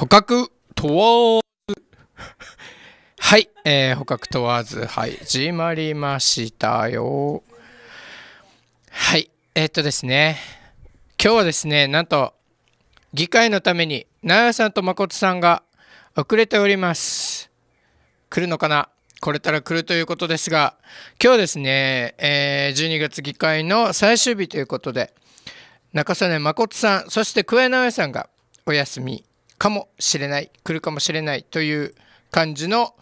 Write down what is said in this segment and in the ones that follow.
捕獲問わず。はい、えー、捕獲問わず、はい、始まりましたよ。はい、えー、っとですね、今日はですね、なんと、議会のために、なやさんと誠さんが遅れております。来るのかなこれたら来るということですが、今日ですね、えー、12月議会の最終日ということで、中曽根誠さん、そして桑井直さんがお休みかもしれない来るかもしれないという感じの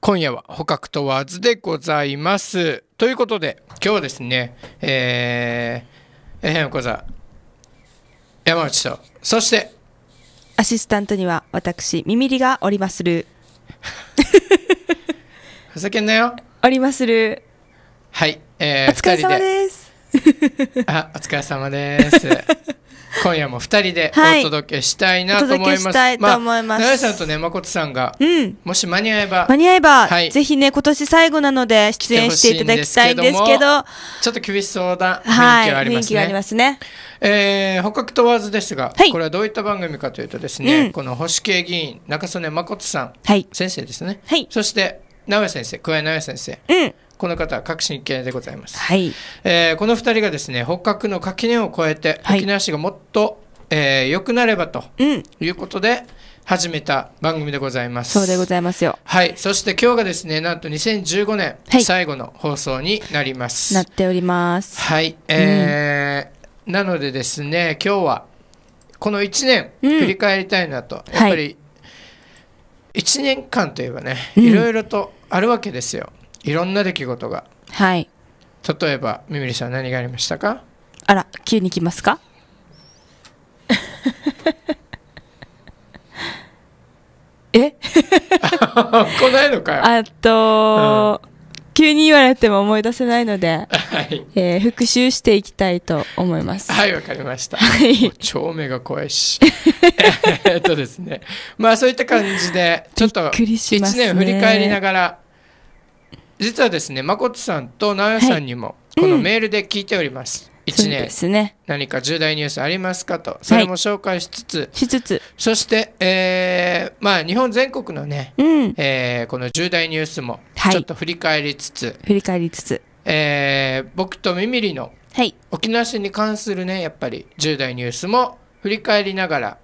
今夜は捕獲問わずでございます。ということで今日はですねえー、えー、小座山内とそしてアシスタントには私耳りがおりまする ふざけんなよおりまするはい、えー、お疲れ様ですあお疲れ様です今夜も二人でお届けしたいなと思います。はい、まあ、長井さんとね、誠さんが、うん、もし間に合えば、間に合えば、はい、ぜひね、今年最後なので出演していただきたいんですけど、ちょっと厳しそうな雰囲気がありますね。はい、ますねえー、捕獲問わずですが、はい、これはどういった番組かというとですね、うん、この保守系議員中曽根誠さん、はい、先生ですね、はい、そして直江先生、桑井直江先生、うん、この方は革新系でございます、はいえー、この2人がですね北角の垣根を越えて、沖縄市がもっと、えー、良くなればということで、うん始めた番組でございます。そうでございますよ。はい。そして今日がですね、なんと2015年、はい、最後の放送になります。なっております。はい。えー、うん、なのでですね、今日はこの1年振り返りたいなと、うん、やっぱり1年間といえばね、いろいろとあるわけですよ。うんいろんな出来事がはい例えばみみりさん何がありましたかあら急に来ますか え 来ないのかよあと、うん急に言われても思い出せないので、はいえー、復習していきたいと思いますはいわかりました、はい、超目が怖いし えっとですねまあそういった感じでちょっと一年振り返りながら実はですねまこ誠さんと直哉さんにもこのメールで聞いております、うん、年ですね何か重大ニュースありますかとそれも紹介しつつ、はい、しつつそして、えー、まあ日本全国のね、うん、えー、この重大ニュースもちょっと振り返りつつ、はい、振り返りつつ、えー、僕とみみりの沖縄市に関するねやっぱり重大ニュースも振り返りながら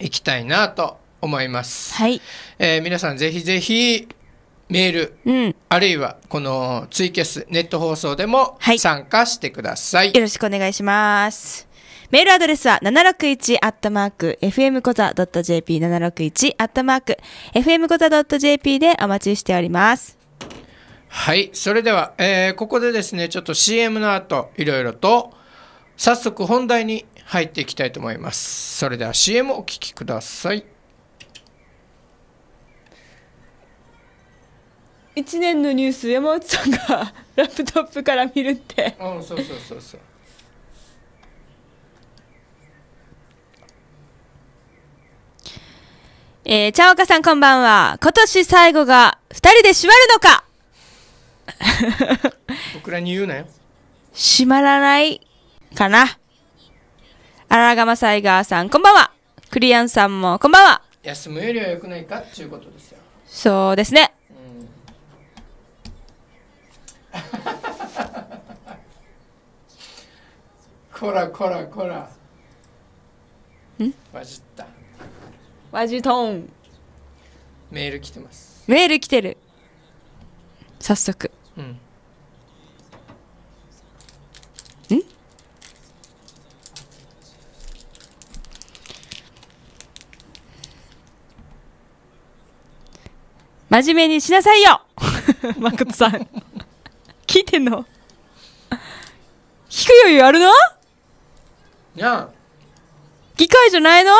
いきたいなと思います、はいえー、皆さんぜひぜひメール、うん、あるいはこのツイキャスネット放送でも参加してください、はい、よろしくお願いしますメールアドレスは761アットマーク fmkoza.jp761 アットマーク fmkoza.jp でお待ちしておりますはいそれでは、えー、ここでですねちょっと CM の後いろいろと早速本題に入っていきたいと思いますそれでは CM お聞きください1年のニュース山内さんがラップトップから見るってうんそうそうそうそうえー、茶岡さんこんばんは。今年最後が二人でまるのか 僕らに言うなよ。閉まらないかな。荒釜サイガーさんこんばんは。クリアンさんもこんばんは。休むよりはよくないかっていうことですよ。そうですね。こらこらこら。んわじった。わじとん。メール来てます。メール来てる。早速。うん。ん真面目にしなさいよ トさん聞いてんの聞く余裕あるのなあ議会じゃないの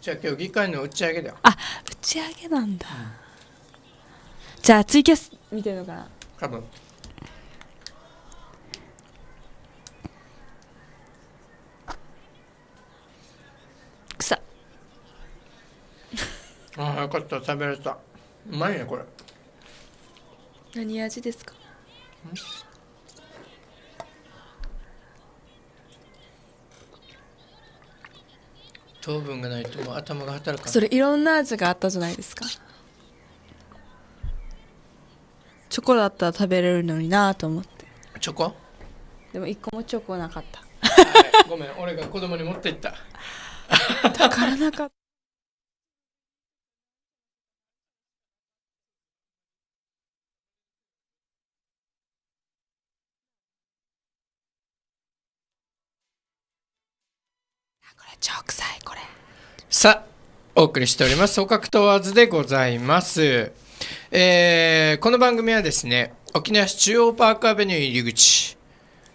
じゃあ今日議会の打ち上げだよあ打ち上げなんだ、うん、じゃあツイキャス見てるのかな多分くさああよかった食べれたうまいねこれ何味ですか糖分がないと頭が働かそれいろんな味があったじゃないですかチョコだったら食べれるのになと思ってチョコでも一個もチョコなかった、はい、ごめん俺が子供に持って行った だからなかったこれ超臭いこれさあお送りしております「組閣問わず」でございます、えー、この番組はですね沖縄市中央パークアベニュー入り口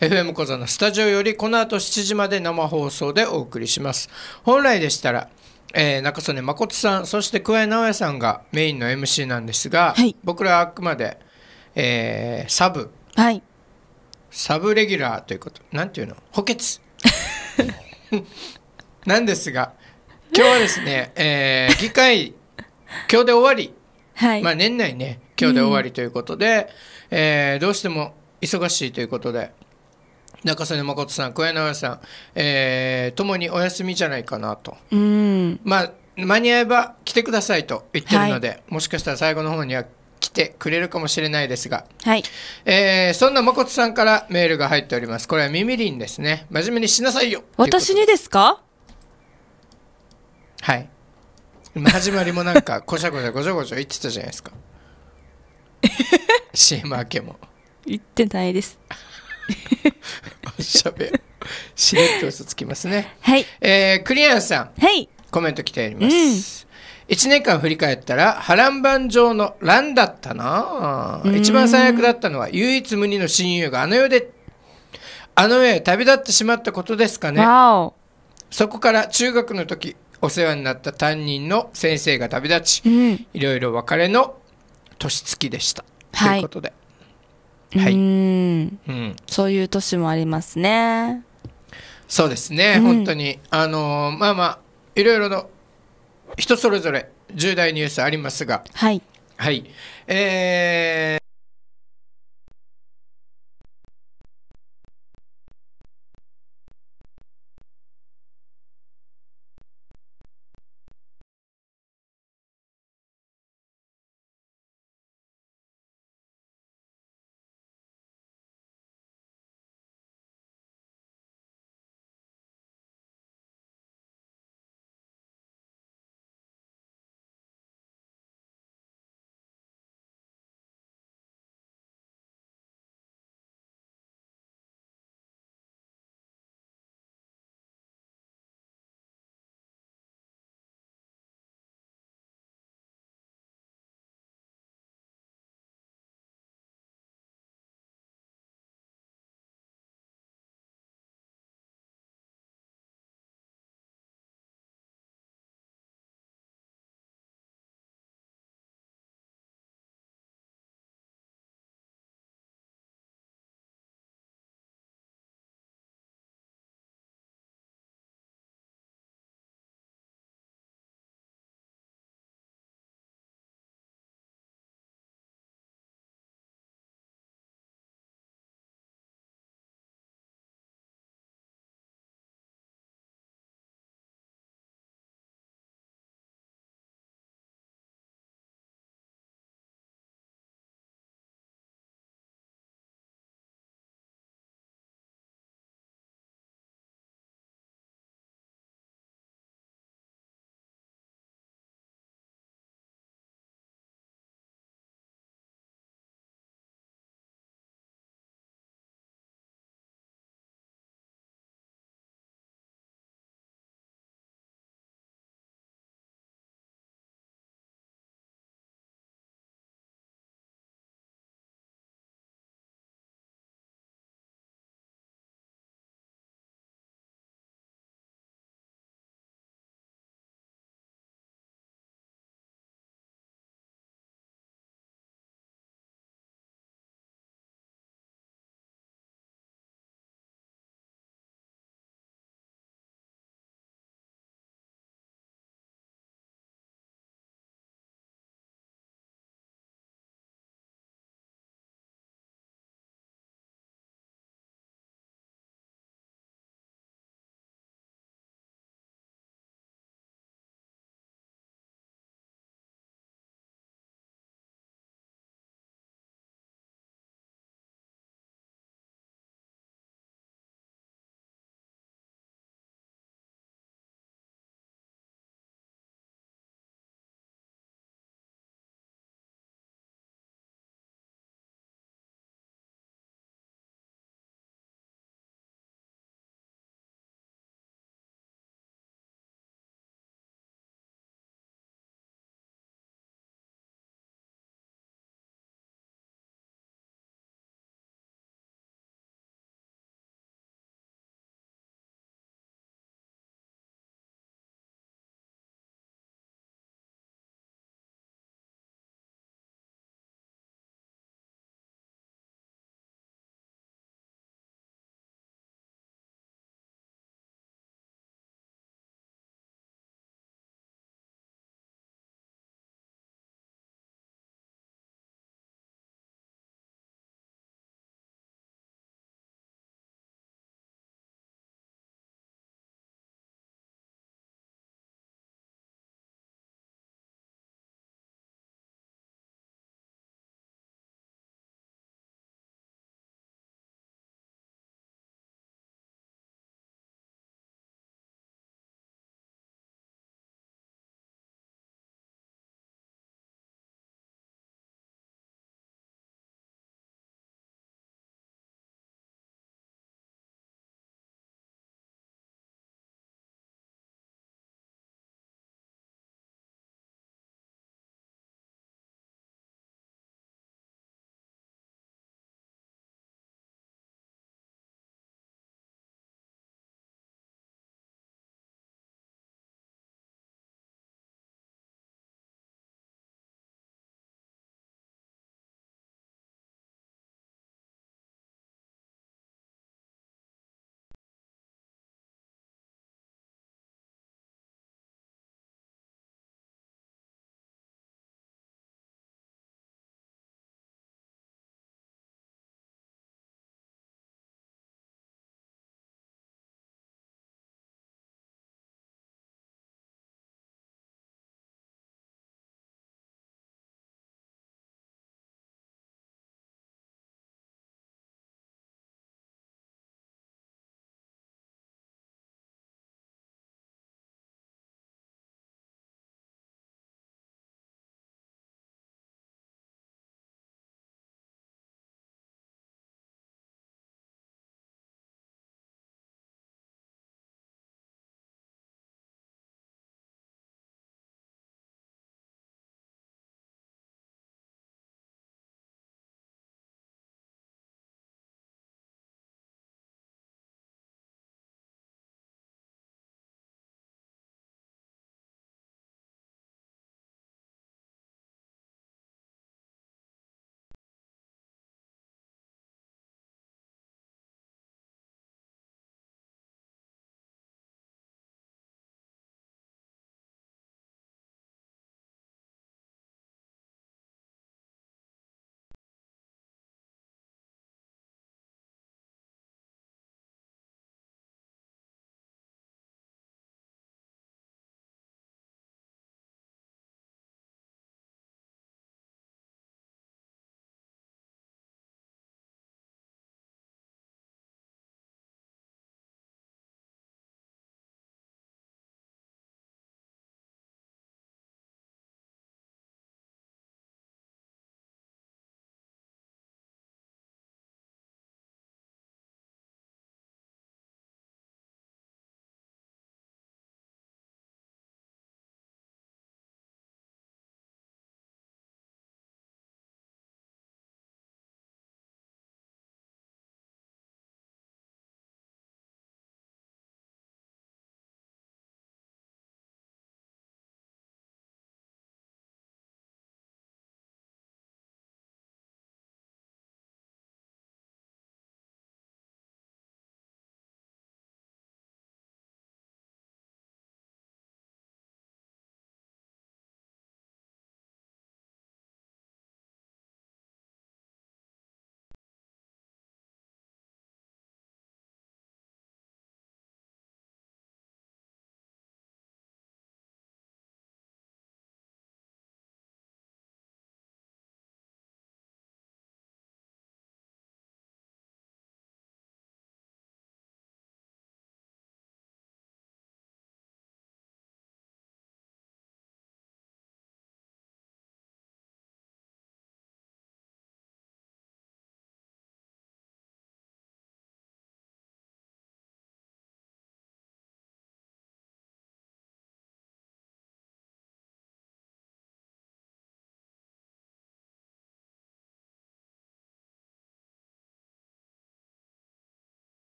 FM 小座のスタジオよりこの後7時まで生放送でお送りします本来でしたらえー、中曽根誠さんそして桑井直哉さんがメインの MC なんですが、はい、僕らはあくまで、えー、サブ、はい、サブレギュラーということなんていうの補欠 なんですが今日はですね、えー、議会今日で終わり、はいまあ、年内ね今日で終わりということで、うん、えー、どうしても忙しいということで中曽根誠さん小柳直さん、えー、共にお休みじゃないかなと、うん、まあ間に合えば来てくださいと言ってるので、はい、もしかしたら最後の方には来てくれるかもしれないですが、はいえー、そんな誠さんからメールが入っておりますこれはみりんですね真面目にしなさいよ私にですかはい始まりもなんかこ しゃこしゃこしゃこしゃ言ってたじゃないですか CM 明けも言ってないですおしゃべりしれっと嘘つきますねはいえー、クリアンさんはいコメント来ております、うん、1年間振り返ったら波乱万丈の乱だったな一番最悪だったのは唯一無二の親友があの世であの世へ旅立ってしまったことですかねそこから中学の時お世話になった担任の先生が旅立ち、うん、いろいろ別れの年月でした、はい、ということで、はい、うん、うん、そういう年もありますねそうですね、うん、本当にあのー、まあまあいろいろの人それぞれ重大ニュースありますがはい、はい、えー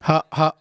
好好。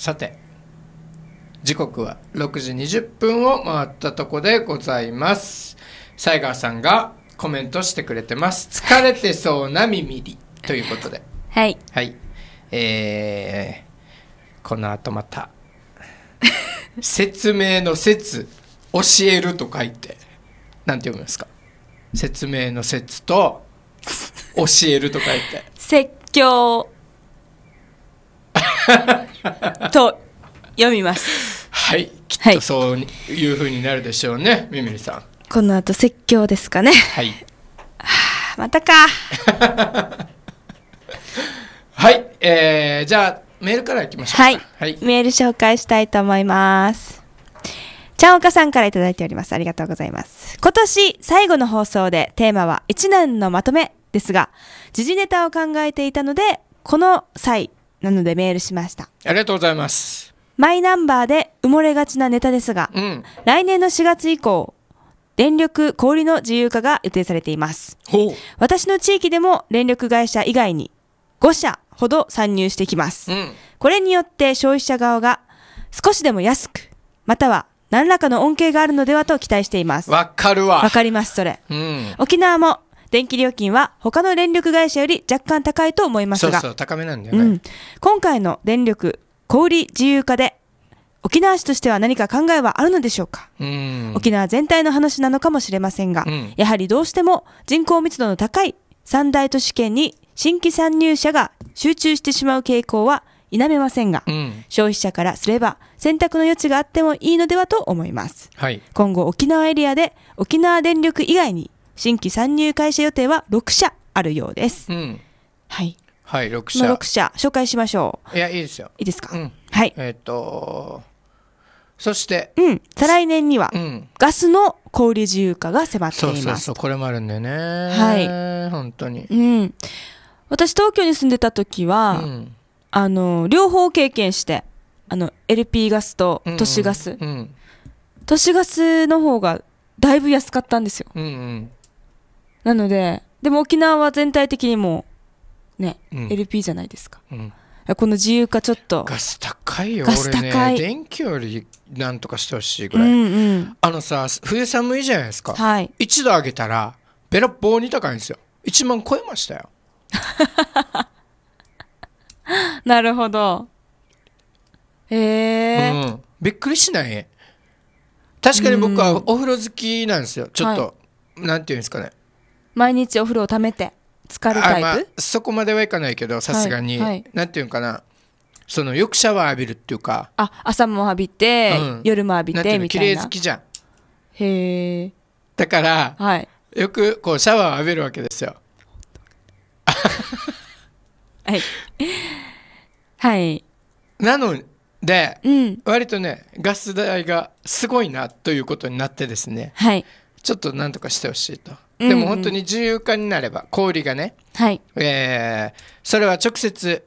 さて時刻は6時20分を回ったとこでございます西川さんがコメントしてくれてます疲れてそうな耳りということで はいはいえー、この後また 説明の説教えると書いてなんて読むんですか説明の説と教えると書いて説教 と読みます。はい、きっとそういうふうになるでしょうね、はい、みみりさん。この後説教ですかね。はい。はあ、またか。はい、えー、じゃあメールからいきましょうはい、はい、メール紹介したいと思います。ちゃんおかさんからいただいております。ありがとうございます。今年最後の放送でテーマは1年のまとめですが、時事ネタを考えていたので、この際、なのでメールしましたありがとうございますマイナンバーで埋もれがちなネタですが、うん、来年の4月以降電力小売の自由化が予定されています私の地域でも電力会社以外に5社ほど参入してきます、うん、これによって消費者側が少しでも安くまたは何らかの恩恵があるのではと期待していますわかるわわかりますそれ、うん、沖縄も電気料金は他の電力会社より若干高いと思いますが、そうそう高めなんだよね、うん、今回の電力小売自由化で沖縄市としては何か考えはあるのでしょうか、う沖縄全体の話なのかもしれませんが、うん、やはりどうしても人口密度の高い三大都市圏に新規参入者が集中してしまう傾向は否めませんが、うん、消費者からすれば選択の余地があってもいいのではと思います、はい、今後沖縄エリアで沖縄電力以外に新規参入会社予定は6社あるようです。うん、はい。はい、6社。6社、紹介しましょう。いや、いいですよ。いいですか。うん、はい。えっ、ー、と、そして、うん、再来年には、ガスの小売自由化が迫っています。そうそうそう、これもあるんだよね。はい。本当に。うん。私、東京に住んでた時は、うん、あの、両方経験して、あの、LP ガスと都市ガス。うん、うん、都市ガスの方が、だいぶ安かったんですよ。うんうんなので、でも沖縄は全体的にもね、うん LP じゃないですか。うんこの自由化ちょっとガス高いよガス高い、ね、電気よりなんとかしてほしいぐらい、うんうん、あのさ冬寒いじゃないですか、はい、一度上げたらべらぼうに高いんですよ1万超えましたよ なるほどええーうん、びっくりしない確かに僕はお風呂好きなんですよちょっと、なんていうんですかね毎日お風呂をためて疲れタイプ、まあ、そこまではいかないけどさすがに、はいはい、なんていうかなそのよくシャワー浴びるっていうかあ朝も浴びて、うん、夜も浴びててみたいな綺麗好きじゃんへえだから、はい、よくこうシャワーを浴びるわけですよはいはいなので、うん、割とねガス代がすごいなということになってですね、はい、ちょっとなんとかしてほしいと。でも本当に自由化になれば、小売がね、はい、えー、それは直接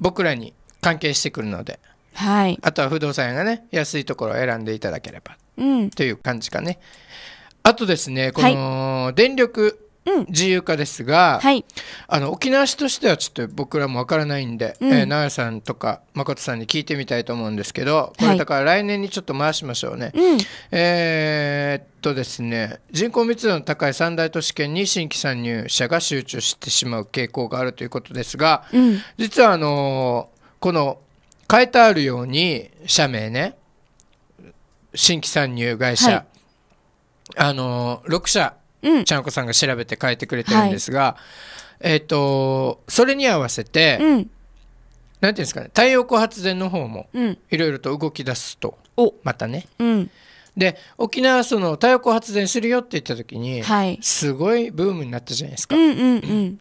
僕らに関係してくるので、はい、あとは不動産屋がね、安いところを選んでいただければ、うん、という感じかね。あとですね、この電力うん、自由化ですが、はい、あの沖縄市としてはちょっと僕らもわからないんで、うん、えー、直哉さんとか誠さんに聞いてみたいと思うんですけどこれだから来年にちょっと回しましょうね。はい、えー、っとですね人口密度の高い三大都市圏に新規参入者が集中してしまう傾向があるということですが、うん、実はあのー、この書いてあるように社名ね新規参入会社、はい、あのー、6社ちゃんこさんが調べて書いてくれてるんですが、はい、えっ、ー、とそれに合わせて、うん、なんていうんですかね太陽光発電の方もいろいろと動き出すと、うん、またね。うんで沖縄その太陽光発電するよって言った時に、はい、すごいブームになったじゃないですか、うんうんうん、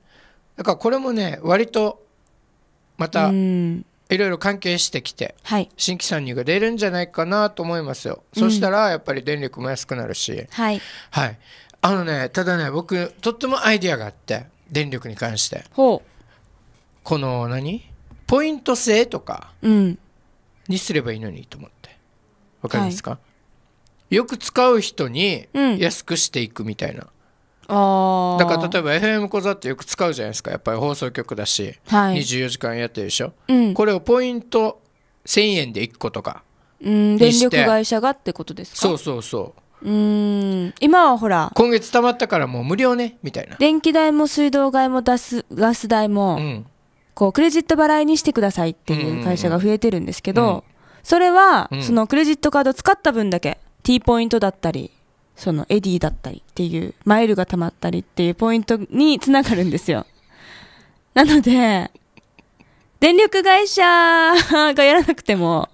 だからこれもね割とまたいろいろ関係してきて、はい、新規参入が出るんじゃないかなと思いますよ、うん、そしたらやっぱり電力も安くなるし、はい、はい、あのねただね僕とってもアイディアがあって電力に関してほこの何ポイント制とかうんにすればいいのにと思ってわかりますか、よく使う人に安くしていくみたいな、ああだから例えば FM 小座ってよく使うじゃないですかやっぱり放送局だし、はい24時間やってるでしょ、うんこれをポイント1000円で1個とかうん電力会社がってことですかそうそうそううん今はほら今月たまったからもう無料ねみたいな電気代も水道代も出すガス代も、うん、こうクレジット払いにしてくださいっていう会社が増えてるんですけど、うん、それは、うん、そのクレジットカード使った分だけ T ポイントだったりそのエディだったりっていうマイルがたまったりっていうポイントにつながるんですよ なので電力会社がやらなくても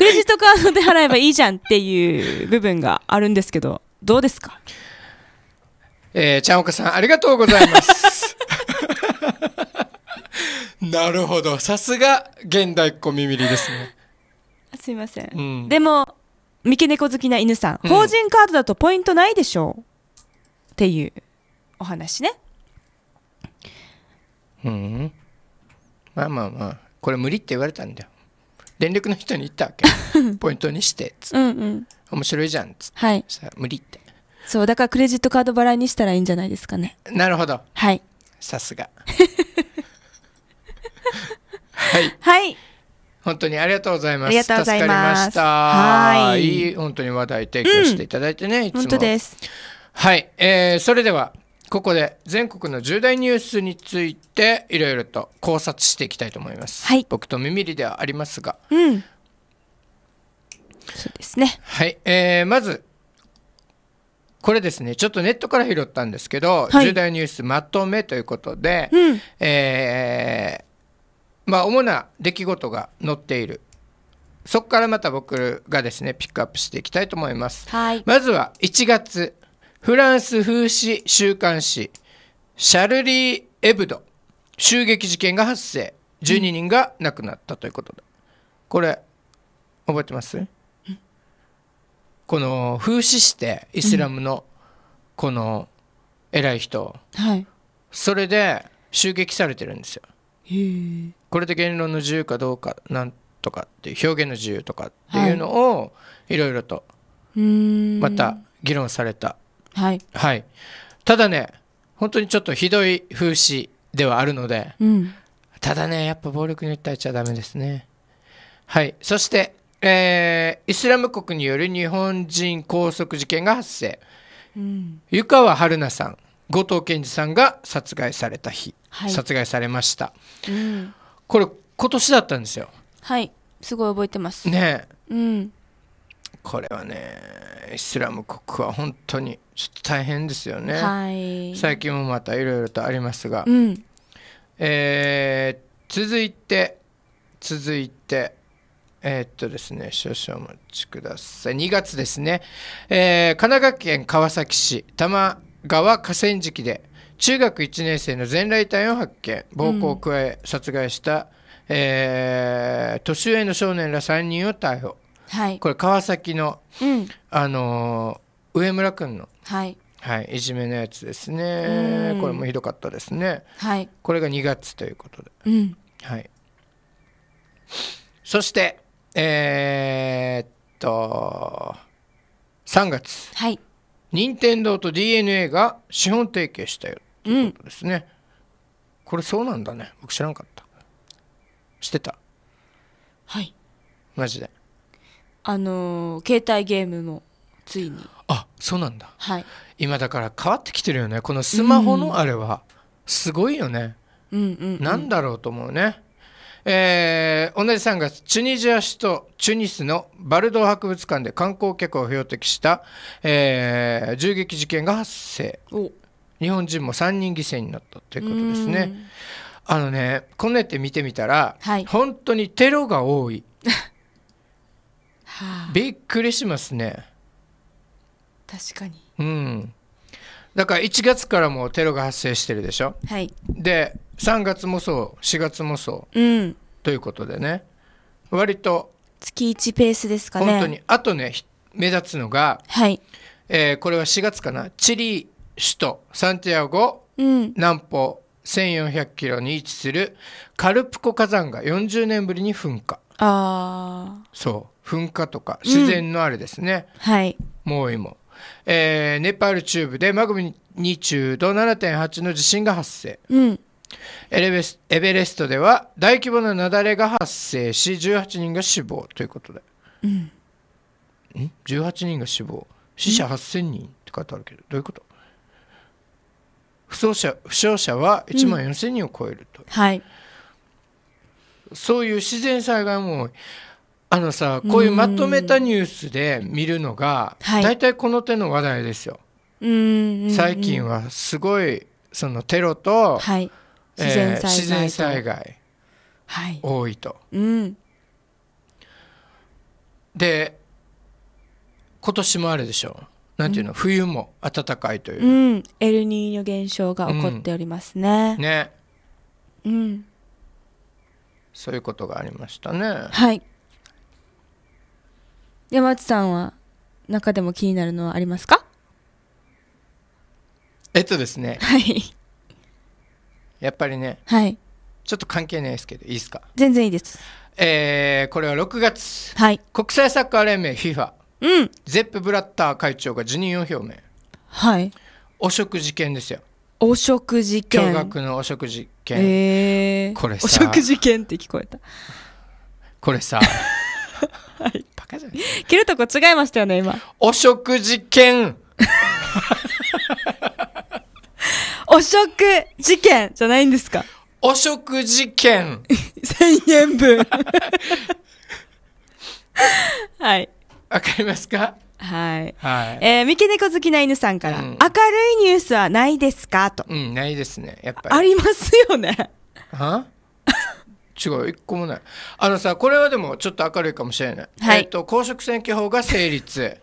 クレジットカードで払えばいいじゃんっていう部分があるんですけど、どうですかえー、ちゃんおかさん、ありがとうございます。なるほど。さすが、現代っ子耳りですね。すいません。うん、でも、三毛猫好きな犬さん、ん、法人カードだとポイントないでしょうっていうお話ね。うん。まあまあまあ、これ無理って言われたんだよ。電力の人に言ったわけ ポイントにしてっつってうん、面白いじゃんっつって、はい、無理ってそうだからクレジットカード払いにしたらいいんじゃないですかねなるほどはいさすが はいはい本当にありがとうございます。ありがとうございます。まはい。本当に話題提供していただいてね、うん、いつも。本当です。はい、えー、それではここで全国の重大ニュースについていろいろと考察していきたいと思います、はい、僕とみりではありますが、うん、そうですねはい、えー、まずこれですねちょっとネットから拾ったんですけど、はい、重大ニュースまとめということで、うん、えー、まあ、主な出来事が載っているそこからまた僕がですねピックアップしていきたいと思います、はい、まずは1月フランス風刺週刊誌、シャルリー・エブド、襲撃事件が発生、12人が亡くなったということで。これ、覚えてますこの風刺してイスラムのこの偉い人、うんはい、それで襲撃されてるんですよ。これで言論の自由かどうかなんとかっていう表現の自由とかっていうのをいろいろとまた議論されたはい、はい、ただね本当にちょっとひどい風刺ではあるので、うん、ただねやっぱ暴力に訴えちゃダメですねはいそして、えー、イスラム国による日本人拘束事件が発生、うん、湯川春菜さん後藤健二さんが殺害された日、はい、殺害されました、うん、これ今年だったんですよはいすごい覚えてますねうんこれはねイスラム国は本当にちょっと大変ですよね、はい、最近もまたいろいろとありますが、うん、えー、続いて続いてえー、っとですね少々お待ちください2月ですね、えー、神奈川県川崎市多摩川河川敷で中学1年生の全来隊を発見暴行を加え殺害した、うん、えー、年上の少年ら3人を逮捕、はい、これ川崎の、うん、あのー、上村君のはい、はい、いじめのやつですねこれもひどかったですね、はい、これが2月ということで、うん、はい、そしてえー、っと3月、はい、任天堂と d n a が資本提携したよということですね、うん、これそうなんだね僕知らんかったしてたはいマジであのー、携帯ゲームもついにあそうなんだ、はい、今だから変わってきてるよねこのスマホのあれは、すごいよね、うんうんうん、なんだろうと思うね。えー、同じ3月チュニジア首都チュニスのバルドー博物館で観光客を標的した、えー、銃撃事件が発生日本人も3人犠牲になったということですねあのねこねて見てみたら、はい、本当にテロが多い はあ、びっくりしますね確かに、うん、だから1月からもテロが発生してるでしょ、はい、で3月もそう4月もそう、うん、ということでね割と月1ペースですかね本当にあとね目立つのが、はいえー、これは4月かなチリ首都サンティアゴ、うん、南方1400キロに位置するカルプコ火山が40年ぶりに噴火あそう噴火とか自然のあれですね、うん、はい猛威もえー、ネパール中部でマグニチュード7.8の地震が発生、うん、エエベレストでは大規模な雪崩が発生し18人が死亡ということで、うん、ん18人が死亡死者8000人って書いてあるけどどういうこと負傷者負傷者は1万4000人を超えると、うんはい、そういう自然災害も多い。あのさこういうまとめたニュースで見るのが大体この手の話題ですよ。最近はすごいそのテロと、はい自然災害多いと。はいうん、で今年もあるでしょなんていうの、うん、冬も暖かいという、うん、エルニーニョ現象が起こっておりますね。ね。うん。そういうことがありましたね。はい。山内さんは中でも気になるのはありますかえっとですねはいやっぱりねはいちょっと関係ないですけどいいですか全然いいですえー、これは6月、はい、国際サッカー連盟 FIFA、うん、ゼップ・ブラッター会長が辞任を表明はい汚職事件ですよ汚職事件驚愕の汚職事件、えー、これさ汚職事件って聞こえたこれさ、はい、カじゃない切るとこ違いましたよね今お食事券 お食事件じゃないんですかお食事券1000 円分 はいわかりますかはい。はい。えー、三毛猫好きな犬さんから、うん、明るいニュースはないですかと。うん、ないですね。やっぱり。ありますよね。は違う一個もないあのさこれはでもちょっと明るいかもしれない、はい、えっ、と公職選挙法が成立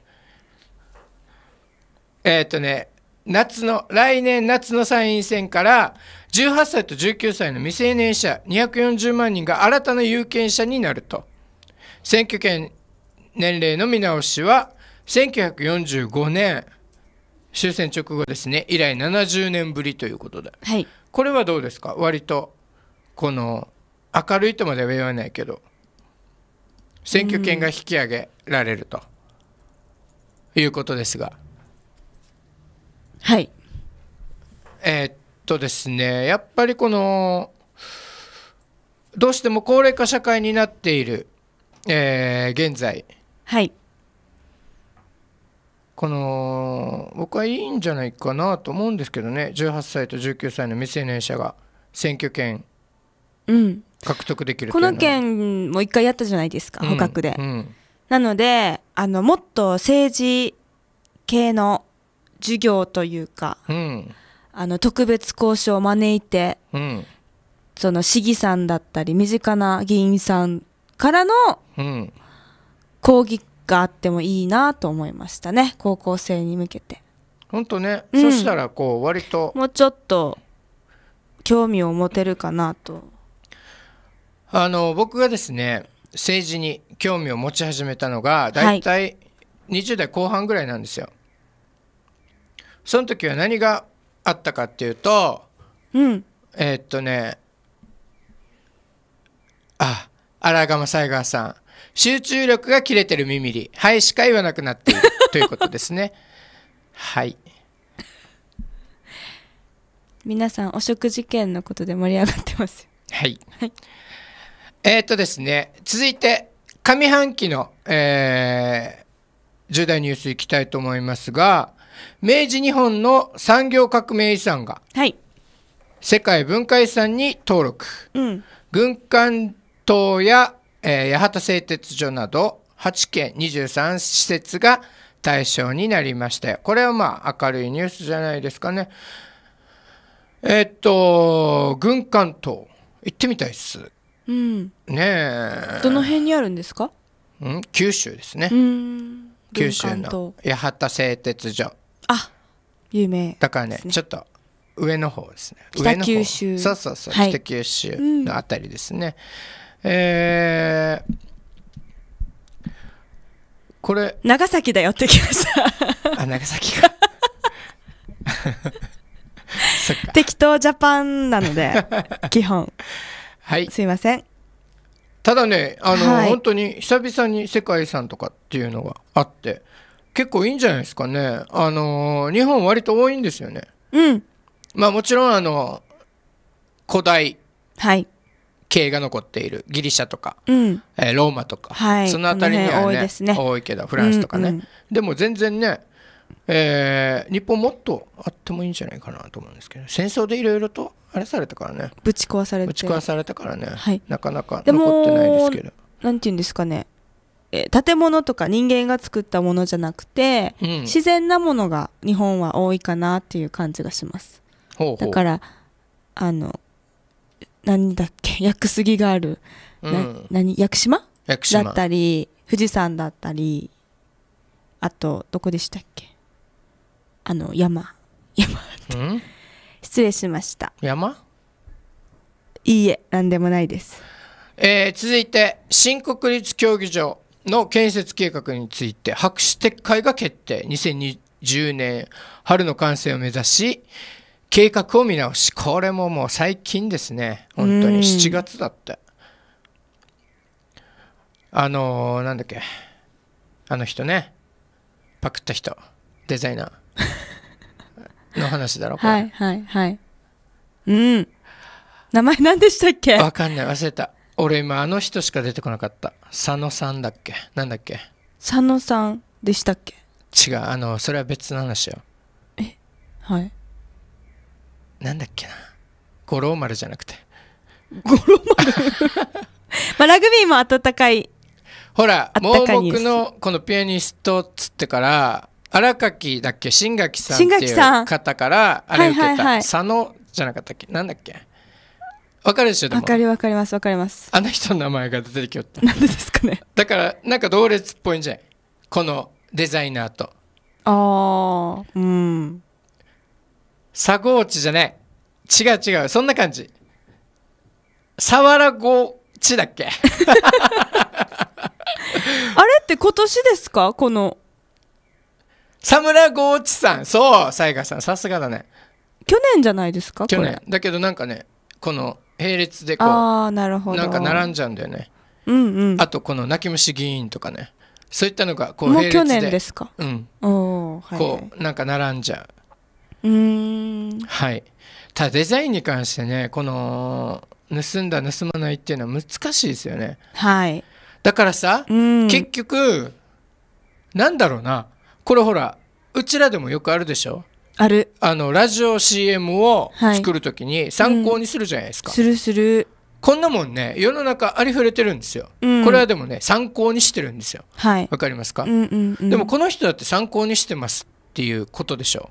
えっとね夏の来年夏の参院選から18歳と19歳の未成年者240万人が新たな有権者になると選挙権年齢の見直しは1945年終戦直後ですね以来70年ぶりということで、はい、これはどうですか割とこの明るいとまでは言わないけど選挙権が引き上げられるということですが、はい。えー、っとですねやっぱりこのどうしても高齢化社会になっている、えー、現在、はい、この僕はいいんじゃないかなと思うんですけどね18歳と19歳の未成年者が選挙権、うん、獲得できるこの件も一回やったじゃないですか、捕獲で、うん、なのであのもっと政治系の授業というか、うん、あの特別講師を招いて、その市議さんだったり身近な議員さんからの講義があってもいいなと思いましたね高校生に向けて。本当ね、そしたらこう割ともうちょっと興味を持てるかなと。あの僕がですね政治に興味を持ち始めたのが大体20代後半ぐらいなんですよ。その時は何があったかっていうと、うん、えー、っとねあ荒釜西川さん集中力が切れてる耳に、はいしか言わなくなっている ということですね。はい皆さんお食事券のことで盛り上がってますはい、はいえー、っとですね、続いて、上半期の、えー、重大ニュースいきたいと思いますが、明治日本の産業革命遺産が、はい、世界文化遺産に登録、うん、軍艦島や、えー、八幡製鉄所など8県23施設が対象になりましたよこれはまあ明るいニュースじゃないですかねえっと軍艦島行ってみたいっすうん、ねえどの辺にあるんですかん九州ですね九州の八幡製鉄所あ有名、ね、だからねちょっと上の方ですね北九州そうそうそう、はい、北九州のあたりですね、うん、えー、これ長崎だよってきましたあ長崎か 適当ジャパンなので基本はい、すいませんただねあの、はい、本当に久々に世界遺産とかっていうのがあって結構いいんじゃないですかねあの日本割と多いんですよねうんまあもちろんあの古代はい系が残っているギリシャとか、うん、えー、ローマとか、はい、その辺りにはね、ね、多いけどフランスとかね、うんうん、でも全然ねえー、日本もっとあってもいいんじゃないかなと思うんですけど戦争でいろいろとあれされたからねぶち壊されてぶち壊されたからね、はい、なかなか残ってないですけどなんていうんですかね、えー、建物とか人間が作ったものじゃなくて、うん、自然なものが日本は多いかなっていう感じがしますだからあの何だっけ屋久杉がある、うん、何屋久島だったり富士山だったりあとどこでしたっけあの山山失礼しました山いいえ何でもないです、えー、続いて新国立競技場の建設計画について白紙撤回が決定2020年春の完成を目指し計画を見直しこれももう最近ですね本当に7月だってあのー、なんだっけあの人ねパクった人デザイナーの話だろ、これ。はいはいはい。うん。名前何でしたっけわかんない、忘れた。俺今あの人しか出てこなかった。佐野さんだっけなんだっけ佐野さんでしたっけ違う、あの、それは別の話よ。えはい。なんだっけな。五郎丸じゃなくて。五郎丸 まあ、ラグビーも温かい。ほら、盲目のこのピアニストっつってから、新垣だっけ新垣さんっていう方からあれ受けた、はいはいはい、佐野じゃなかったっけなんだっけわかるでしょわかりわかりますわかりますあの人の名前が出てきよったなんでですかねだからなんか同列っぽいんじゃないこのデザイナーとああうん佐合地じゃない違う違うそんな感じ佐原ら地だっけ あれって今年ですかこのサムラゴーチさんそうさやかさんさすがだね去年じゃないですか去年だけどなんかねこの並列でこうああ、なるほどなんか並んじゃうんだよね、うんうん、あとこの泣き虫議員とかねそういったのがこう並列でもう去年ですかうんお、はい、こうなんか並んじゃううんはいただデザインに関してねこの盗んだ盗まないっていうのは難しいですよねはいだからさ、うん、結局なんだろうなこれほらうちらでもよくあるでしょあるあのラジオ CM を作る時に参考にするじゃないですか、はいうん、するするこんなもんね世の中ありふれてるんですよ、うん、これはでもね参考にしてるんですよわ、はい、かりますか、うんうんうん、でもこの人だって参考にしてますっていうことでしょ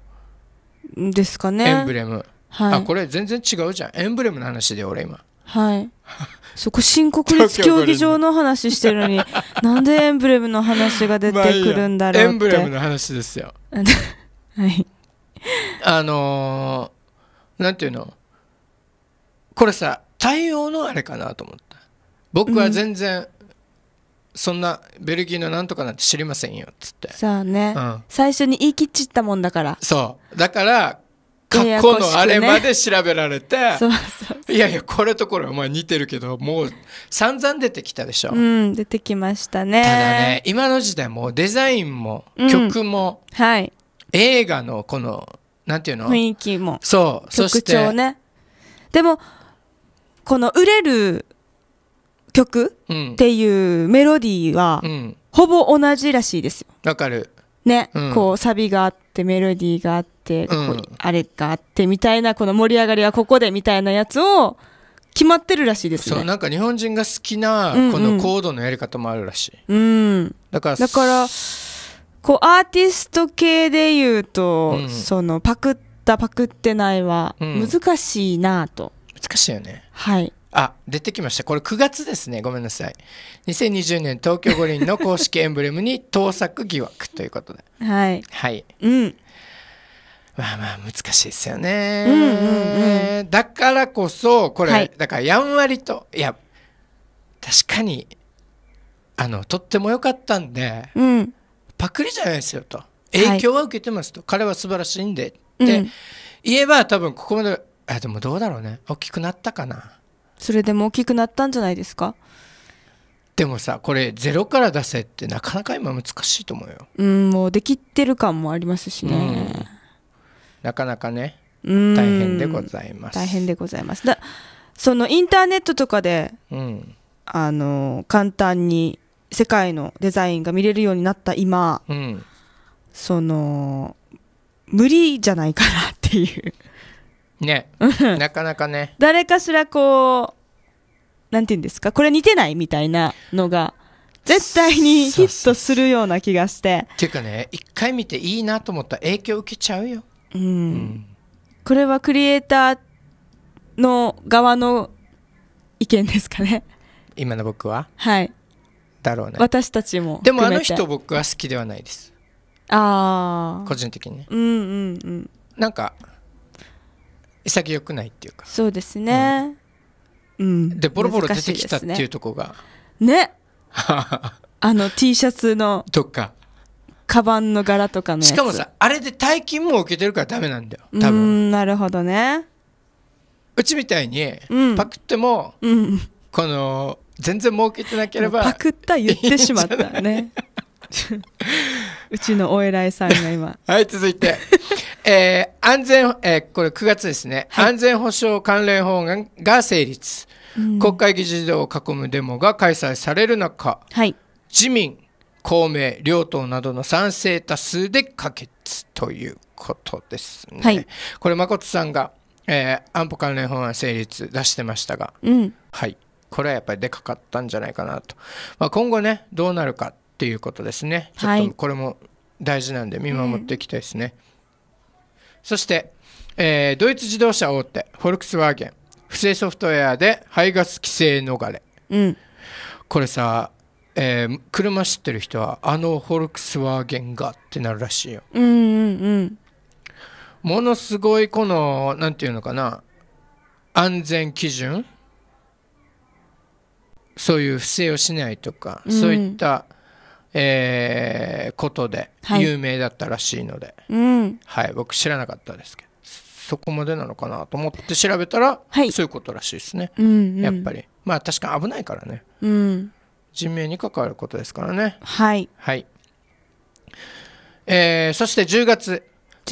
ですかねエンブレム、はい、あこれ全然違うじゃんエンブレムの話で俺今はい そこ新国立競技場の話してるのになんでエンブレムの話が出てくるんだろうって、エンブレムの話ですよ はいあのー、なんていうのこれさ対応のあれかなと思った僕は全然、そんなベルギーのなんとかなんて知りませんよっつってそうね、うん、最初に言い切っちったもんだからそうだから過去のあれまで調べられて、いやいやこれとこれお前似てるけどもう散々出てきたでしょ、うん、出てきましたねただね今の時代もデザインも曲も、うん、はい、映画のこのなんていうの雰囲気もそう特徴ねでもこの売れる曲っていうメロディーは、うん、ほぼ同じらしいですよわかるね、うん、こうサビがあってってメロディーがあって、うん、あれがあってみたいなこの盛り上がりはここでみたいなやつを決まってるらしいですねそうなんか日本人が好きなこのコードのやり方もあるらしい、うん、うん、だからだからこうアーティスト系で言うと、うん、そのパクったパクってないは難しいなと、難しいよねはいあ、出てきました。これ9月ですね。ごめんなさい。2020年東京五輪の公式エンブレムに 盗作疑惑ということで。はい。はい。うん。まあまあ難しいですよね、うんうんうん、だからこそこれ、はい、だからやんわりといや確かにあのとっても良かったんで、うん、パクリじゃないですよと影響は受けてますと、はい、彼は素晴らしいんでって、うん、言えば多分ここまであでもどうだろうね大きくなったかなそれでも大きくなったんじゃないですかでもさこれゼロから出せってなかなか今難しいと思うようんもうできてる感もありますしね、うん、なかなかね大変でございます大変でございますだそのインターネットとかで、うん、あの簡単に世界のデザインが見れるようになった今、うん、その無理じゃないかなっていうねなかなかね誰かしらこうなんて言うんですかこれ似てないみたいなのが絶対にヒットするような気がしてっていうかね一回見ていいなと思ったら影響受けちゃうよ、うん、うん、これはクリエイターの側の意見ですかね今の僕ははいだろうね私たちもでもあの人僕は好きではないですああ個人的にねうんうんうんなんか潔くないっていうかそうですね、うん、うん、でボロボロ出てきたっていうとこがねね あの T シャツのとかカバンの柄とかのしかもさあれで大金も受けてるからダメなんだよ多分なるほどねうちみたいにパクっても、うん、この全然儲けてなければパクった言ってしまったね うちのお偉いさんが今 はい続いてえー、安全、えー、これ9月ですね、はい、安全保障関連法案が成立、うん、国会議事堂を囲むデモが開催される中、はい、自民、公明、両党などの賛成多数で可決ということですね。はい、これ、誠さんが、えー、安保関連法案成立出してましたが、うん、はい、これはやっぱりでかかったんじゃないかなと、まあ、今後ね、どうなるかっていうことですね、ちょっとこれも大事なんで見守っていきたいですね。そして、えー、ドイツ自動車大手フォルクスワーゲン不正ソフトウェアで排ガス規制逃れ、うん、これさ、えー、車知ってる人はあのフォルクスワーゲンがってなるらしいよ。うんうんうん、ものすごいこの何て言うのかな安全基準そういう不正をしないとか、うん、そういったえー、ことで有名だったらしいので、はい、うん、はい、僕知らなかったですけどそこまでなのかなと思って調べたら、はい、そういうことらしいですね、うんうん、やっぱりまあ確かに危ないからね、うん、人命に関わることですからねはい、はいえー、そして10月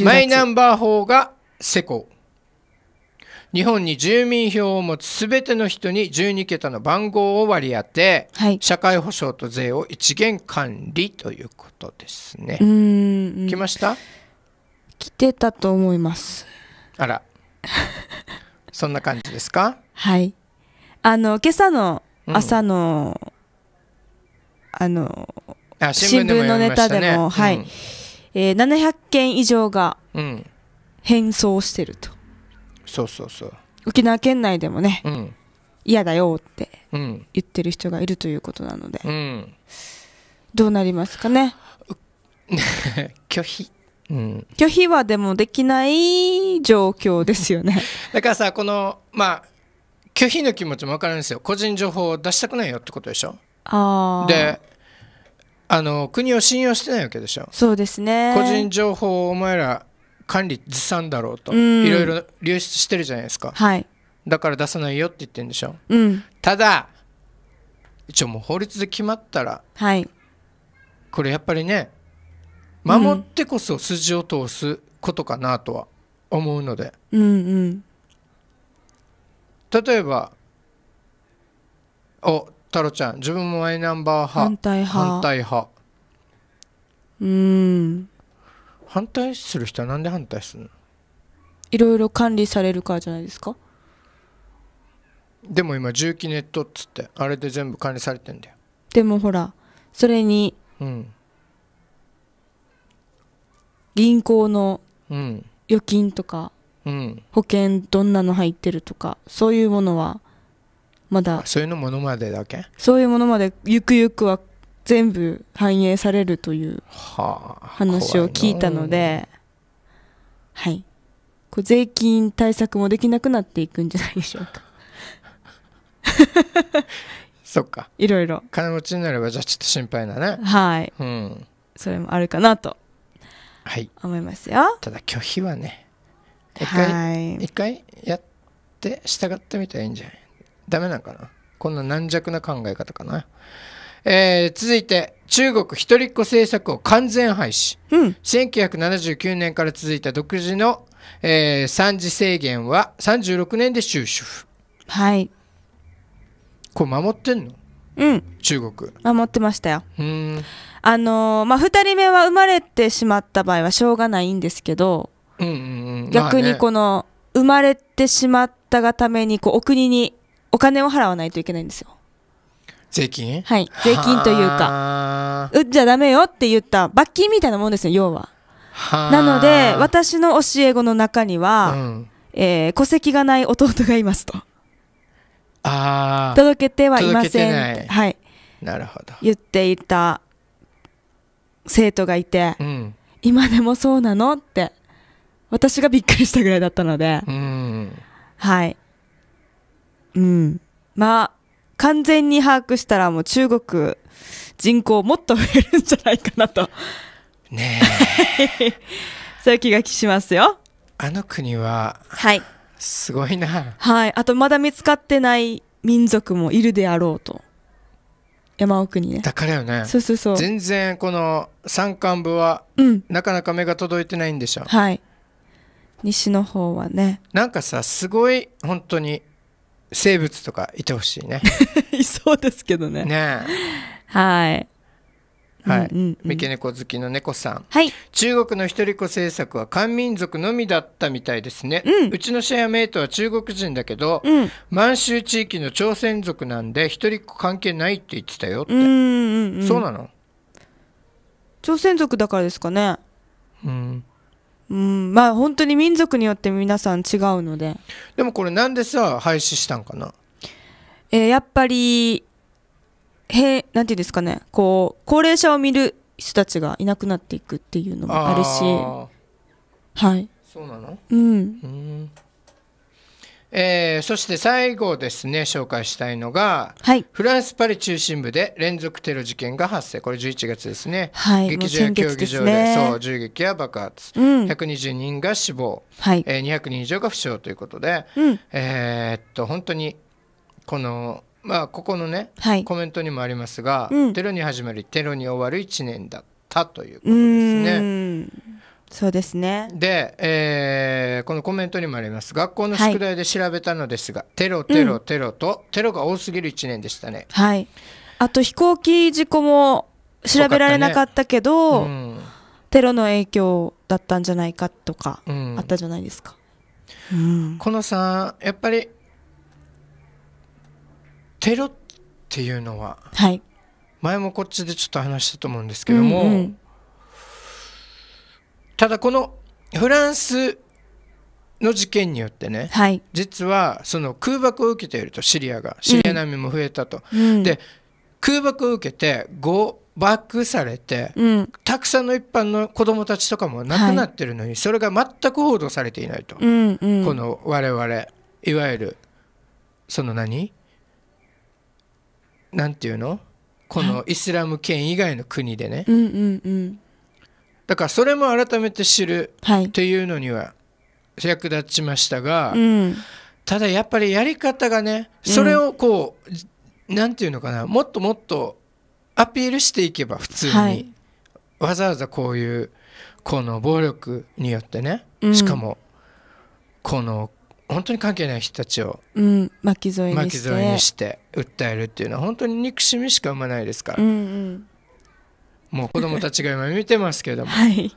マイナンバー法が施行日本に住民票を持つ全ての人に12桁の番号を割り当て、はい、社会保障と税を一元管理ということですね。うん来ました来てたと思います。あら そんな感じですかはいあの今朝の朝の、うん、あの新聞、のネタでも、はい、うん、えー、700件以上が返送してると、そうそうそう沖縄県内でもね、うん、嫌だよって言ってる人がいるということなので、うん、どうなりますかね 拒否、うん、拒否はでもできない状況ですよね だからさこのまあ拒否の気持ちも分かるんですよ個人情報を出したくないよってことでしょあであの国を信用してないわけでしょそうですね個人情報をお前ら管理ずさんだろうといろいろ流出してるじゃないですか、はい、だから出さないよって言ってるんでしょ、うん、ただ一応もう法律で決まったら、はい、これやっぱりね守ってこそ筋を通すことかなとは思うので、うんうん例えばお太郎ちゃん自分もマイナンバー派反対派うん反対する人はなんで反対するのいろいろ管理されるからじゃないですかでも今重機ネットっつってあれで全部管理されてんだよでもほらそれにうん銀行の預金とかうん保険どんなの入ってるとかそういうものはまだそういうのものまでだけそういうものまでゆくゆくは全部反映されるという話を聞いたので、はいこう税金対策もできなくなっていくんじゃないでしょうか そっかいろいろ金持ちになればじゃあちょっと心配だねはい、うん、それもあるかなとはい思いますよただ拒否はね一回、はい、一回やって従ってみたらいいんじゃないダメなんかなこんな軟弱な考え方かなえー、続いて中国一人っ子政策を完全廃止、うん、1979年から続いた独自の、えー、三次制限は36年で終止符はいこれ守ってんのうん中国守ってましたようんあのー、まあ2人目は生まれてしまった場合はしょうがないんですけど、うんうんうん、逆にこの、まあね、生まれてしまったがためにこうお国にお金を払わないといけないんですよ税金はい税金というか打っちゃダメよって言った罰金みたいなもんですよ要はなので私の教え子の中には、うん、えー、戸籍がない弟がいますとあ届けてはいませんはいなるほど言っていた生徒がいて、うん、今でもそうなのって私がびっくりしたぐらいだったので、うん、はいうんまあ完全に把握したらもう中国人口もっと増えるんじゃないかなと。ねえ。そういう気がしますよ。あの国は、はい。すごいな。はい。あとまだ見つかってない民族もいるであろうと。山奥にね。だからよね。そうそうそう。全然この山間部は、うん、なかなか目が届いてないんでしょ。はい。西の方はね。なんかさ、すごい本当に生物とかいてほしいねい そうですけどねねはいはい、三毛猫好きの猫さん、はい、中国の一人子政策は漢民族のみだったみたいですね、うん、うちのシェアメイトは中国人だけど、うん、満州地域の朝鮮族なんで一人子関係ないって言ってたよって、うんうんうん、そうなの朝鮮族だからですかねうんうん、まあ本当に民族によって皆さん違うのででもこれなんでさ廃止したんかなえー、やっぱりへなんていうんですかねこう高齢者を見る人たちがいなくなっていくっていうのもあるしはいそうなのうん、うんえー、そして最後ですね紹介したいのが、はい、フランス・パリ中心部で連続テロ事件が発生これ11月ですね、はい、劇場や競技場で、ね、そう銃撃や爆発、うん、120人が死亡、はいえー、200人以上が負傷ということで、うん、えー、っと本当にこのまあここのね、はい、コメントにもありますが、うん、テロに始まりテロに終わる1年だったということですね。そうですねで、えー、このコメントにもあります学校の宿題で調べたのですが、はい、テロテロテロと、うん、テロが多すぎる1年でしたねはいあと飛行機事故も調べられなかったけど、ねうん、テロの影響だったんじゃないかとか、あったじゃないですか、このさんやっぱりテロっていうのは、はい、前もこっちでちょっと話したと思うんですけども、うんうんただこのフランスの事件によってね、はい、実はその空爆を受けているとシリアがシリア難民も増えたと、うん、で空爆を受けて誤爆されて、うん、たくさんの一般の子どもたちとかも亡くなってるのに、はい、それが全く報道されていないと、うんうん、この我々いわゆるその何なんていうのこのイスラム圏以外の国でね、うんうんうんだからそれも改めて知るっていうのには役立ちましたが、はいうん、ただやっぱりやり方がねそれをこう、うん、ていうのかなもっともっとアピールしていけば普通に、はい、わざわざこういうこの暴力によってね、うん、しかもこの本当に関係ない人たちを巻き添えにして訴えるっていうのは本当に憎しみしか生まないですから。うんうんもう子供たちが今見てますけども、はい、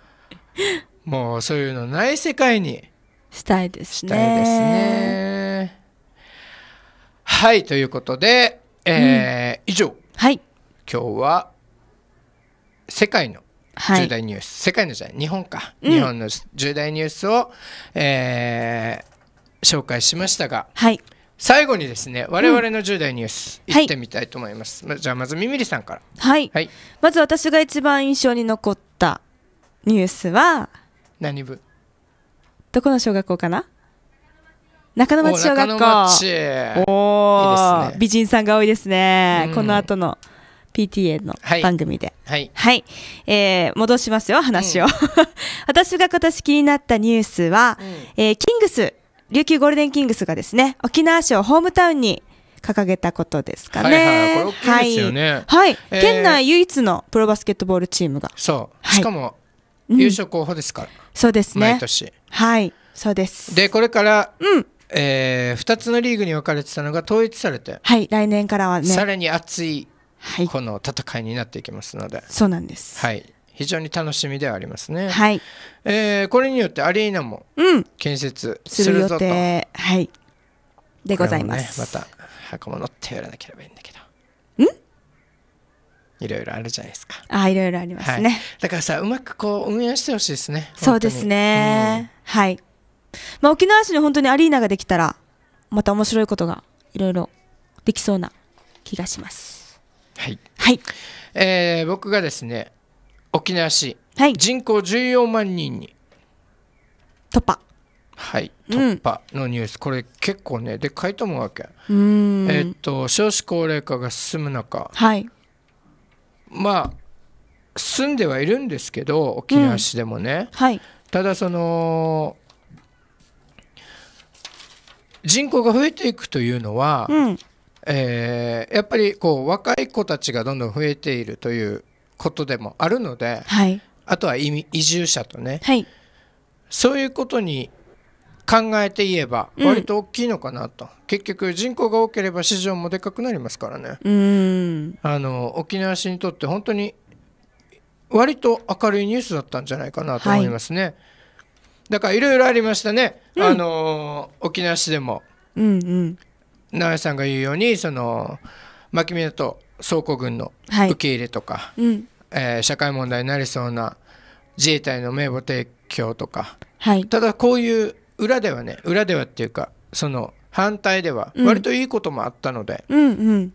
もうそういうのない世界にしたいですね。したいですね。はいということで、えー、うん、以上、はい、今日は世界の重大ニュース、世界のじゃ日本か、うん、日本の重大ニュースを、えー、紹介しましたが。はい最後にですね我々の10代ニュース、うん、行ってみたいと思います、はい、じゃあまずみみりさんから、はい、はい、まず私が一番印象に残ったニュースは何部どこの小学校かな中野町小学校おお、ね、美人さんが多いですね、うん、この後の PTA の番組ではい、はい、えー、戻しますよ話を、うん、私が今年気になったニュースは、うん、えー、キングス琉球ゴールデンキングスがですね、沖縄市をホームタウンに掲げたことですかね。はい、はいねはい、えー、県内唯一のプロバスケットボールチームが。そう。しかも、優勝候補ですから、うん、そうですね。毎年。はい、そうです。で、これから、うん。えー、二つのリーグに分かれてたのが統一されて、はい、来年からはねさらに熱いこの戦いになっていきますので、はい、そうなんです、はい、非常に楽しみではありますね。はい、えー、これによってアリーナも建設するぞと、うん、はい、でございます。ね、また箱物ってやらなければいいんだけど。いろいろあるじゃないですか。あ、いろいろありますね、はい、だからさ、うまくこう運営してほしいですね。そうですね。はい。まあ、沖縄市に本当にアリーナができたら、また面白いことがいろいろできそうな気がします。はい。はい。えー、僕がですね、沖縄市、はい、人口14万人に突破はい突破のニュース、うん、これ結構ねでかいと思うわけえー、っと少子高齢化が進む中、はい、まあ住んではいるんですけど沖縄市でもね、うんはい、ただその人口が増えていくというのは、うん、えー、やっぱりこう若い子たちがどんどん増えているということでもあるので、はい、あとは移住者とね、はい、そういうことに考えて言えば割と大きいのかなと、うん、結局人口が多ければ市場もでかくなりますからねあの沖縄市にとって本当に割と明るいニュースだったんじゃないかなと思いますね、はい、だからいろいろありましたね、うん、あの沖縄市でも、うんうん、直江さんが言うようにその牧宮と倉庫軍の受け入れとか、はいうん、えー、社会問題になりそうな自衛隊の名簿提供とか、はい、ただこういう裏ではね裏ではっていうかその反対では割といいこともあったので、うんうんうん、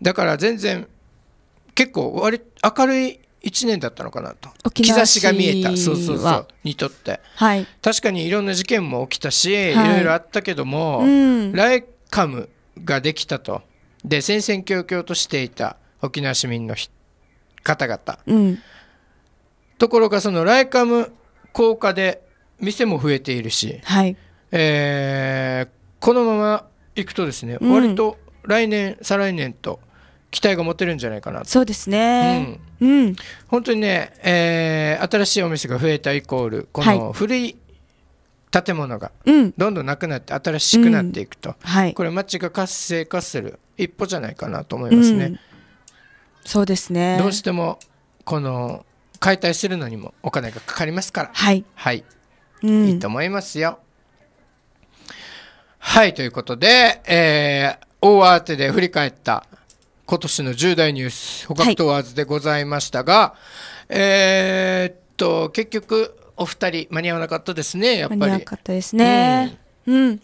だから全然結構割明るい1年だったのかなと兆しが見えたそうそうそうにとって、はい、確かにいろんな事件も起きたし、はい、いろいろあったけども、うん、ライカムができたとで戦々恐々としていた沖縄市民の方々、うん、ところがそのライカム効果で店も増えているし、はいえー、このままいくとですね、うん、割と来年再来年と期待が持てるんじゃないかなそうですね、うん、うん、本当にね、えー、新しいお店が増えたイコールこの古い、建物がどんどんなくなって新しくなっていくと、はい、これ街が活性化する一歩じゃないかなと思いますね。うん、そうですねどうしてもこの解体するのにもお金がかかりますから、はい、はい、うん、いいと思いますよ。はいということで、えー、大慌てで振り返った今年の10大ニュース捕獲問わずでございましたが、はい、えー、っと結局お二人間に合わなかったですねやっぱり。間に合わなかったですね。うん、うん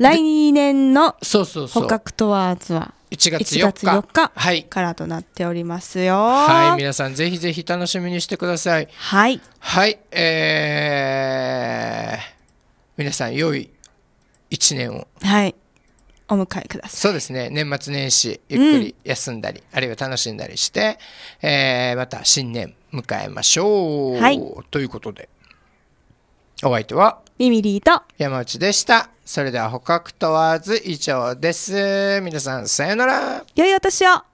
来年の捕獲トワーズは1月4日からとなっておりますよ。はい、皆さんぜひぜひ楽しみにしてください。はい。はい、えー、皆さん良い1年を。はい。お迎えください。そうですね。年末年始、ゆっくり休んだり、うん、あるいは楽しんだりして、えー、また新年迎えましょう。はい。ということで。お相手はミミリーと山内でしたそれでは捕獲問わず以上です皆さんさよなら良いお年を